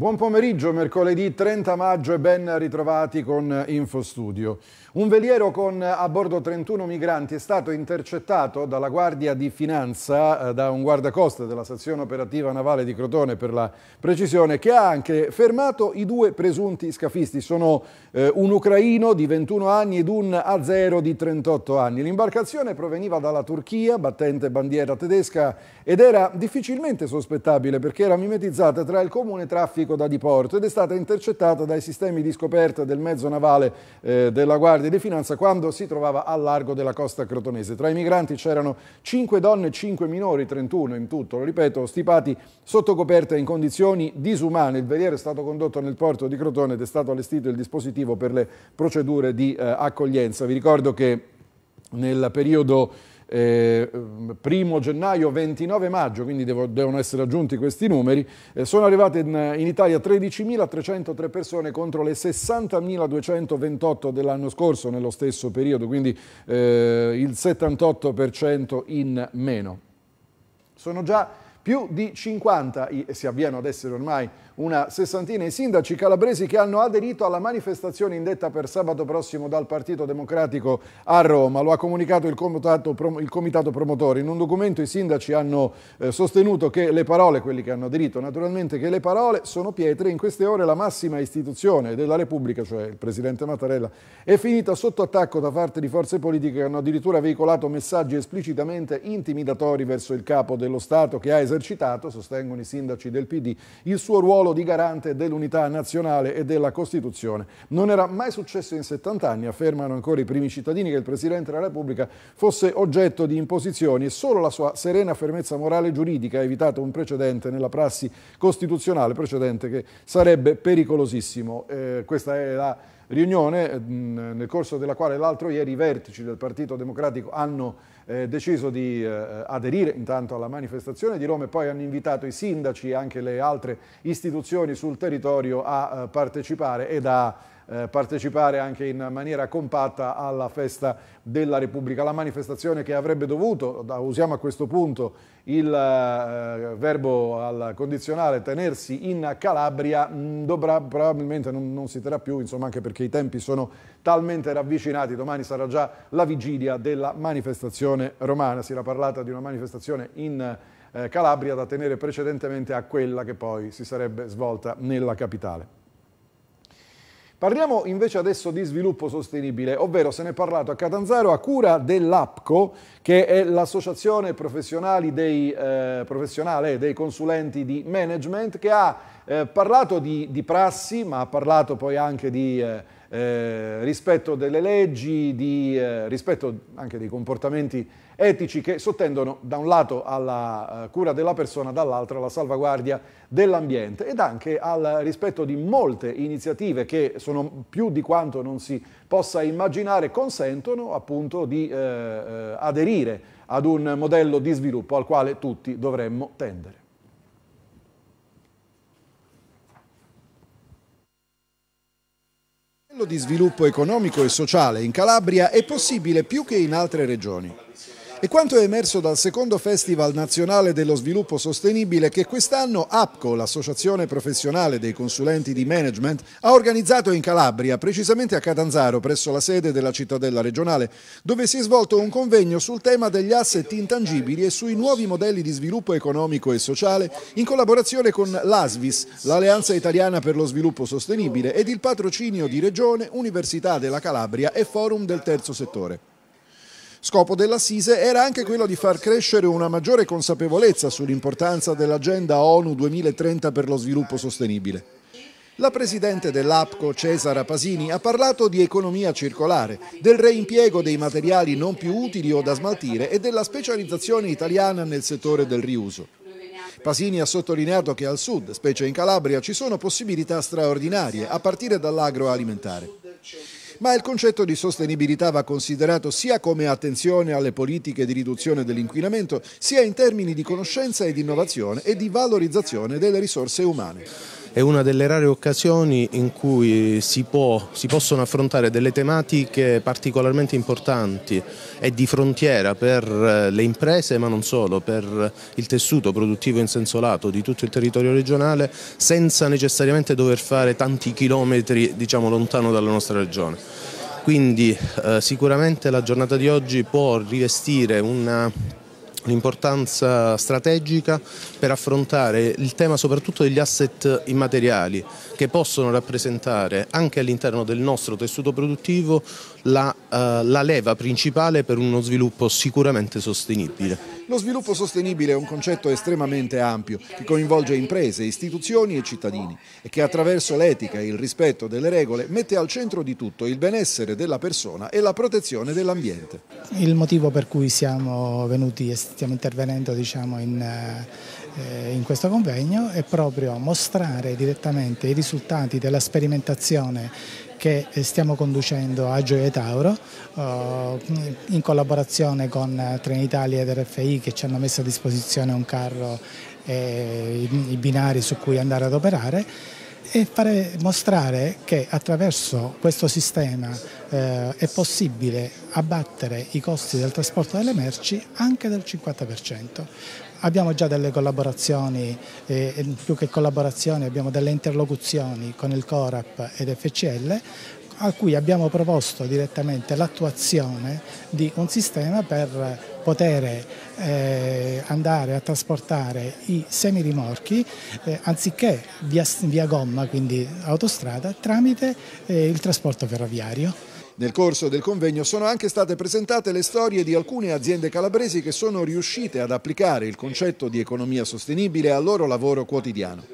Buon pomeriggio, mercoledì 30 maggio e ben ritrovati con Infostudio. Un veliero con a bordo 31 migranti è stato intercettato dalla Guardia di Finanza, eh, da un guardacosta della sezione operativa navale di Crotone per la precisione, che ha anche fermato i due presunti scafisti. Sono eh, un ucraino di 21 anni ed un A0 di 38 anni. L'imbarcazione proveniva dalla Turchia, battente bandiera tedesca, ed era difficilmente sospettabile perché era mimetizzata tra il comune traffico traffico da diporto ed è stata intercettata dai sistemi di scoperta del mezzo navale eh, della Guardia di Finanza quando si trovava al largo della costa crotonese. Tra i migranti c'erano 5 donne e 5 minori, 31 in tutto, lo ripeto, stipati sotto coperta in condizioni disumane. Il veliero è stato condotto nel porto di Crotone ed è stato allestito il dispositivo per le procedure di eh, accoglienza. Vi ricordo che nel periodo eh, primo gennaio, 29 maggio, quindi devo, devono essere aggiunti questi numeri, eh, sono arrivate in, in Italia 13.303 persone contro le 60.228 dell'anno scorso nello stesso periodo, quindi eh, il 78% in meno. Sono già più di 50, si avviano ad essere ormai una sessantina di sindaci calabresi che hanno aderito alla manifestazione indetta per sabato prossimo dal Partito Democratico a Roma. Lo ha comunicato il comitato, il comitato promotore. In un documento i sindaci hanno eh, sostenuto che le parole, quelli che hanno aderito naturalmente, che le parole sono pietre. In queste ore la massima istituzione della Repubblica, cioè il Presidente Mattarella, è finita sotto attacco da parte di forze politiche che hanno addirittura veicolato messaggi esplicitamente intimidatori verso il capo dello Stato che ha esercitato, sostengono i sindaci del PD, il suo ruolo ruolo di garante dell'unità nazionale e della Costituzione. Non era mai successo in 70 anni, affermano ancora i primi cittadini, che il Presidente della Repubblica fosse oggetto di imposizioni e solo la sua serena fermezza morale e giuridica ha evitato un precedente nella prassi costituzionale, precedente che sarebbe pericolosissimo. Eh, questa è la riunione eh, nel corso della quale l'altro ieri i vertici del Partito Democratico hanno eh, deciso di eh, aderire intanto alla manifestazione di Roma e poi hanno invitato i sindaci e anche le altre istituzioni sul territorio a partecipare ed a eh, partecipare anche in maniera compatta alla festa della Repubblica, la manifestazione che avrebbe dovuto, usiamo a questo punto il eh, verbo al condizionale, tenersi in Calabria, mm, dovrà, probabilmente non, non, si terrà più, insomma anche perché i tempi sono talmente ravvicinati, domani sarà già la vigilia della manifestazione romana, si era parlata di una manifestazione in eh, Calabria da tenere precedentemente a quella che poi si sarebbe svolta nella capitale. Parliamo invece adesso di sviluppo sostenibile, ovvero se ne è parlato a Catanzaro a cura dell'APCO, che è l'associazione professionale dei, eh, dei consulenti di management, che ha eh, parlato di, di, prassi, ma ha parlato poi anche di... Eh, eh, rispetto delle leggi, di eh, rispetto anche dei comportamenti etici che sottendono da un lato alla eh, cura della persona, dall'altro alla salvaguardia dell'ambiente ed anche al rispetto di molte iniziative che sono più di quanto non si possa immaginare, consentono appunto di eh, eh, aderire ad un modello di sviluppo al quale tutti dovremmo tendere. livello di sviluppo economico e sociale in Calabria è possibile più che in altre regioni. È quanto è emerso dal secondo Festival Nazionale dello Sviluppo Sostenibile che quest'anno APCO, l'Associazione Professionale dei Consulenti di Management, ha organizzato in Calabria, precisamente a Catanzaro, presso la sede della cittadella regionale, dove si è svolto un convegno sul tema degli asset intangibili e sui nuovi modelli di sviluppo economico e sociale in collaborazione con l'ASVIS, l'Alleanza Italiana per lo Sviluppo Sostenibile, ed il patrocinio di Regione, Università della Calabria e Forum del Terzo Settore. Scopo dell'Assise era anche quello di far crescere una maggiore consapevolezza sull'importanza dell'agenda ONU 2030 per lo sviluppo sostenibile. La presidente dell'APCO, Cesara Pasini, ha parlato di economia circolare, del reimpiego dei materiali non più utili o da smaltire e della specializzazione italiana nel settore del riuso. Pasini ha sottolineato che al sud, specie in Calabria, ci sono possibilità straordinarie, a partire dall'agroalimentare ma il concetto di sostenibilità va considerato sia come attenzione alle politiche di riduzione dell'inquinamento, sia in termini di conoscenza di innovazione e di valorizzazione delle risorse umane è una delle rare occasioni in cui si, può, si, possono affrontare delle tematiche particolarmente importanti e di frontiera per eh, le imprese ma non solo, per il tessuto produttivo in senso lato di tutto il territorio regionale senza necessariamente dover fare tanti chilometri diciamo, lontano dalla nostra regione. Quindi eh, sicuramente la giornata di oggi può rivestire una l'importanza strategica per affrontare il tema soprattutto degli asset immateriali che possono rappresentare anche all'interno del nostro tessuto produttivo la, eh, la leva principale per uno sviluppo sicuramente sostenibile. Lo sviluppo sostenibile è un concetto estremamente ampio che coinvolge imprese, istituzioni e cittadini e che attraverso l'etica e il rispetto delle regole mette al centro di tutto il benessere della persona e la protezione dell'ambiente. Il motivo per cui siamo venuti e stiamo intervenendo diciamo, in, eh, in questo convegno è proprio mostrare direttamente i risultati della sperimentazione che stiamo conducendo a Gioia Tauro eh, in collaborazione con Trenitalia ed RFI che ci hanno messo a disposizione un carro e i binari su cui andare ad operare e fare, mostrare che attraverso questo sistema eh, è possibile abbattere i costi del trasporto delle merci anche del 50% abbiamo già delle collaborazioni, eh, eh, più che collaborazioni abbiamo delle interlocuzioni con il CORAP ed FCL a cui abbiamo proposto direttamente l'attuazione di un sistema per poter eh, andare a trasportare i semirimorchi eh, anziché via, via, gomma, quindi autostrada, tramite eh, il trasporto ferroviario. Nel corso del convegno sono anche state presentate le storie di alcune aziende calabresi che sono riuscite ad applicare il concetto di economia sostenibile al loro lavoro quotidiano.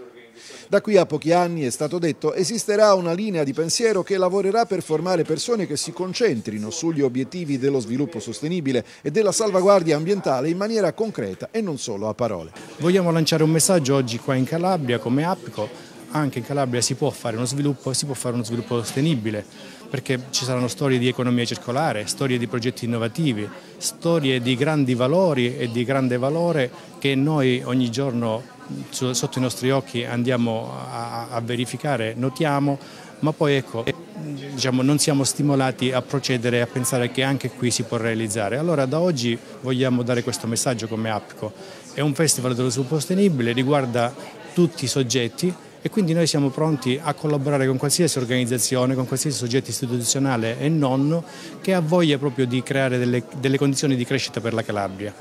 Da qui a pochi anni, è stato detto, esisterà una linea di pensiero che lavorerà per formare persone che si concentrino sugli obiettivi dello sviluppo sostenibile e della salvaguardia ambientale in maniera concreta e non solo a parole. Vogliamo lanciare un messaggio oggi qua in Calabria come APCO, anche in Calabria si può fare uno sviluppo, si può fare uno sviluppo sostenibile perché ci saranno storie di economia circolare, storie di progetti innovativi, storie di grandi valori e di grande valore che noi ogni giorno sotto i nostri occhi andiamo a, a verificare, notiamo, ma poi ecco, diciamo, non siamo stimolati a procedere e a pensare che anche qui si può realizzare. Allora da oggi vogliamo dare questo messaggio come APCO. È un festival dello sviluppo sostenibile, riguarda tutti i soggetti, e quindi noi siamo pronti a collaborare con qualsiasi organizzazione, con qualsiasi soggetto istituzionale e nonno che ha voglia proprio di creare delle, delle condizioni di crescita per la Calabria.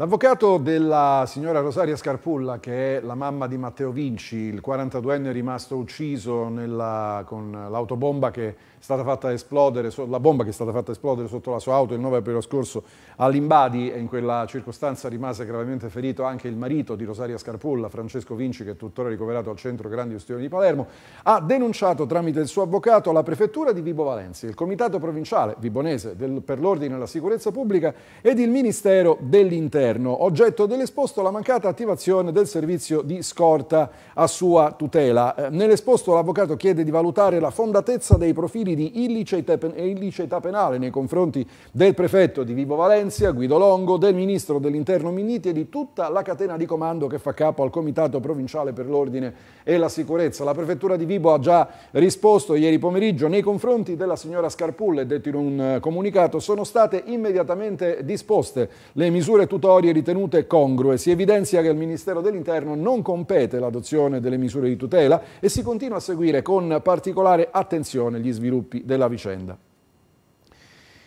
L'avvocato della signora Rosaria Scarpulla, che è la mamma di Matteo Vinci, il 42enne rimasto ucciso nella, con l'autobomba che è stata fatta esplodere, la bomba che è stata fatta esplodere sotto la sua auto il 9 aprile scorso a Limbadi e in quella circostanza rimase gravemente ferito anche il marito di Rosaria Scarpulla, Francesco Vinci, che è tuttora ricoverato al centro Grandi Ustioni di Palermo, ha denunciato tramite il suo avvocato la prefettura di Vibo Valenzi, il comitato provinciale vibonese del, per l'ordine e la sicurezza pubblica ed il ministero dell'interno interno, oggetto dell'esposto la mancata attivazione del servizio di scorta a sua tutela. Eh, nell'esposto l'avvocato chiede di valutare la fondatezza dei profili di illiceità penale nei confronti del prefetto di Vivo Valencia, Guido Longo, del ministro dell'interno Minniti e di tutta la catena di comando che fa capo al Comitato Provinciale per l'Ordine e la Sicurezza. La prefettura di Vibo ha già risposto ieri pomeriggio nei confronti della signora Scarpulle, detto in un eh, comunicato, sono state immediatamente disposte le misure tutorie sanzionatorie ritenute congrue. Si evidenzia che al Ministero dell'Interno non compete l'adozione delle misure di tutela e si continua a seguire con particolare attenzione gli sviluppi della vicenda.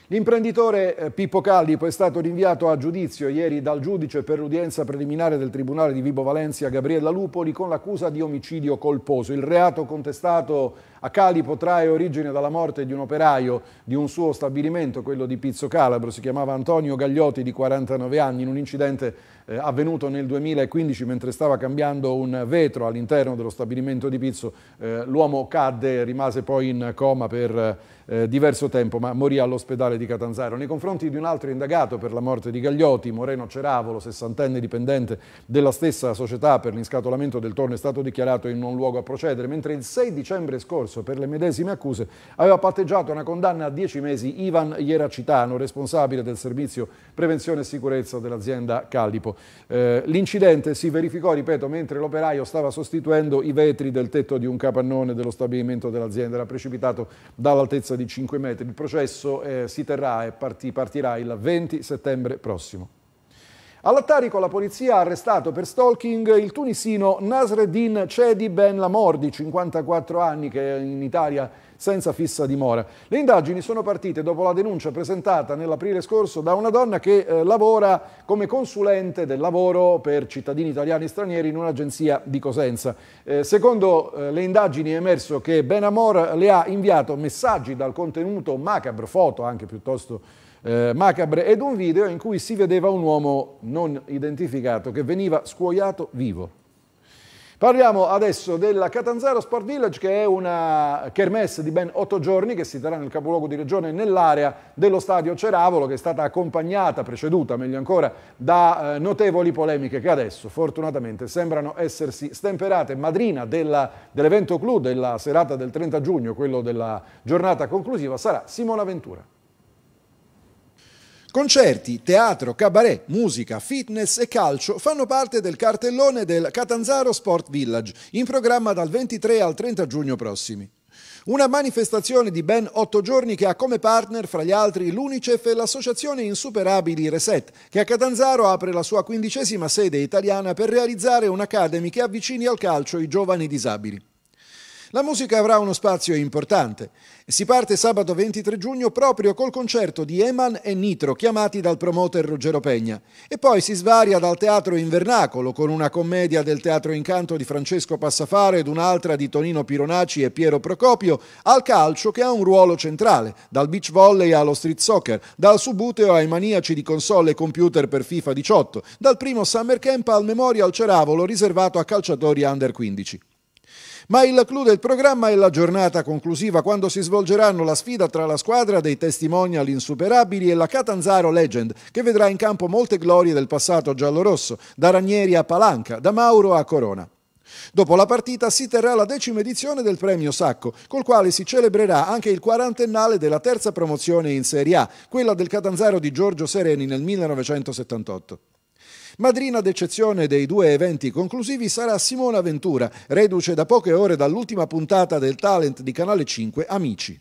L'imprenditore eh, Pippo Callipo è stato rinviato a giudizio ieri dal giudice per l'udienza preliminare del Tribunale di Vibo Valencia Gabriella Lupoli con l'accusa di omicidio colposo. Il reato contestato a Acali potrae origine dalla morte di un operaio di un suo stabilimento, quello di Pizzo Calabro, si chiamava Antonio Gagliotti di 49 anni, in un incidente eh, avvenuto nel 2015 mentre stava cambiando un vetro all'interno dello stabilimento di Pizzo. Eh, l'uomo cadde, rimase poi in coma per eh, diverso tempo, ma morì all'ospedale di Catanzaro. Nei confronti di un altro indagato per la morte di Gagliotti, Moreno Ceravolo, sessantenne dipendente della stessa società per l'inscatolamento del torno, è stato dichiarato in non luogo a procedere, mentre il 6 dicembre scorso scorso per le medesime accuse, aveva patteggiato una condanna a 10 mesi Ivan Ieracitano, responsabile del servizio prevenzione e sicurezza dell'azienda Calipo. Eh, L'incidente si verificò, ripeto, mentre l'operaio stava sostituendo i vetri del tetto di un capannone dello stabilimento dell'azienda, era precipitato dall'altezza di 5 metri. Il processo eh, si terrà e partirà il 20 settembre prossimo. All'attarico la polizia ha arrestato per stalking il tunisino Nasreddin Cedi Ben Lamordi, 54 anni che è in Italia senza fissa dimora. Le indagini sono partite dopo la denuncia presentata nell'aprile scorso da una donna che eh, lavora come consulente del lavoro per cittadini italiani e stranieri in un'agenzia di Cosenza. Eh, secondo eh, le indagini è emerso che Ben Amor le ha inviato messaggi dal contenuto macabro, foto anche piuttosto eh, macabre ed un video in cui si vedeva un uomo non identificato che veniva scuoiato vivo. Parliamo adesso della Catanzaro Sport Village che è una kermesse di ben otto giorni che si terrà nel capoluogo di regione nell'area dello stadio Ceravolo che è stata accompagnata, preceduta meglio ancora, da eh, notevoli polemiche che adesso fortunatamente sembrano essersi stemperate. Madrina dell'evento dell clou della serata del 30 giugno, quello della giornata conclusiva, sarà Simona Ventura. Concerti, teatro, cabaret, musica, fitness e calcio fanno parte del cartellone del Catanzaro Sport Village, in programma dal 23 al 30 giugno prossimi. Una manifestazione di ben otto giorni che ha come partner, fra gli altri, l'Unicef e l'associazione Insuperabili Reset, che a Catanzaro apre la sua quindicesima sede italiana per realizzare un'academy che avvicini al calcio i giovani disabili. La musica avrà uno spazio importante. Si parte sabato 23 giugno proprio col concerto di Eman e Nitro, chiamati dal promoter Ruggero Pegna. E poi si svaria dal teatro Invernacolo con una commedia del teatro Incanto di Francesco Passafare ed un'altra di Tonino Pironacci e Piero Procopio al calcio che ha un ruolo centrale, dal beach volley allo street soccer, dal subuteo ai maniaci di console e computer per FIFA 18, dal primo summer camp al Memorial Ceravolo riservato a calciatori under 15. Ma il clou del programma è la giornata conclusiva, quando si svolgeranno la sfida tra la squadra dei testimonial insuperabili e la Catanzaro Legend, che vedrà in campo molte glorie del passato giallorosso, da Ranieri a Palanca, da Mauro a Corona. Dopo la partita si terrà la decima edizione del premio Sacco, col quale si celebrerà anche il quarantennale della terza promozione in Serie A, quella del Catanzaro di Giorgio Sereni nel 1978. Madrina ad eccezione dei due eventi conclusivi sarà Simona Ventura, reduce da poche ore dall'ultima puntata del talent di Canale 5 Amici.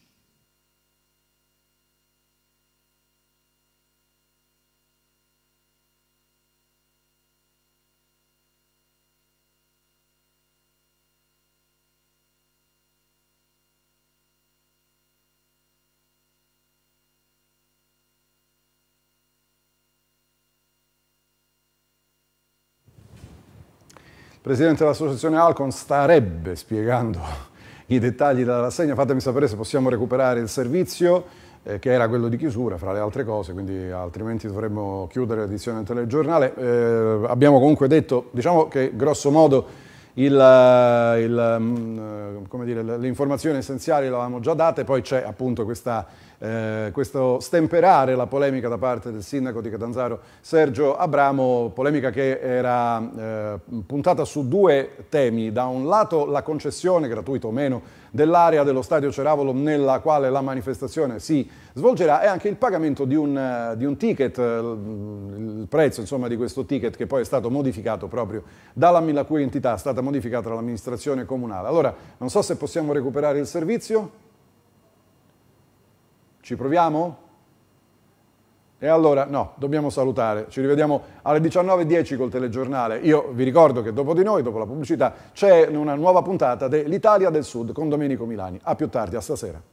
presidente dell'associazione Alcon starebbe spiegando i dettagli della rassegna, fatemi sapere se possiamo recuperare il servizio eh, che era quello di chiusura fra le altre cose, quindi altrimenti dovremmo chiudere l'edizione del telegiornale. Eh, abbiamo comunque detto, diciamo che grosso modo essenziali le avevamo già date, poi c'è appunto questa eh, questo stemperare la polemica da parte del sindaco di Catanzaro Sergio Abramo, polemica che era eh, puntata su due temi, da un lato la concessione, gratuita o meno, dell'area dello stadio Ceravolo nella quale la manifestazione si svolgerà e anche il pagamento di un, eh, di un ticket, eh, il prezzo insomma, di questo ticket che poi è stato modificato proprio dalla la cui entità è stata modificata dall'amministrazione comunale. Allora, non so se possiamo recuperare il servizio. Ci proviamo? E allora, no, dobbiamo salutare. Ci rivediamo alle 19.10 col telegiornale. Io vi ricordo che dopo di noi, dopo la pubblicità, c'è una nuova puntata dell'Italia del Sud con Domenico Milani. A più tardi, a stasera.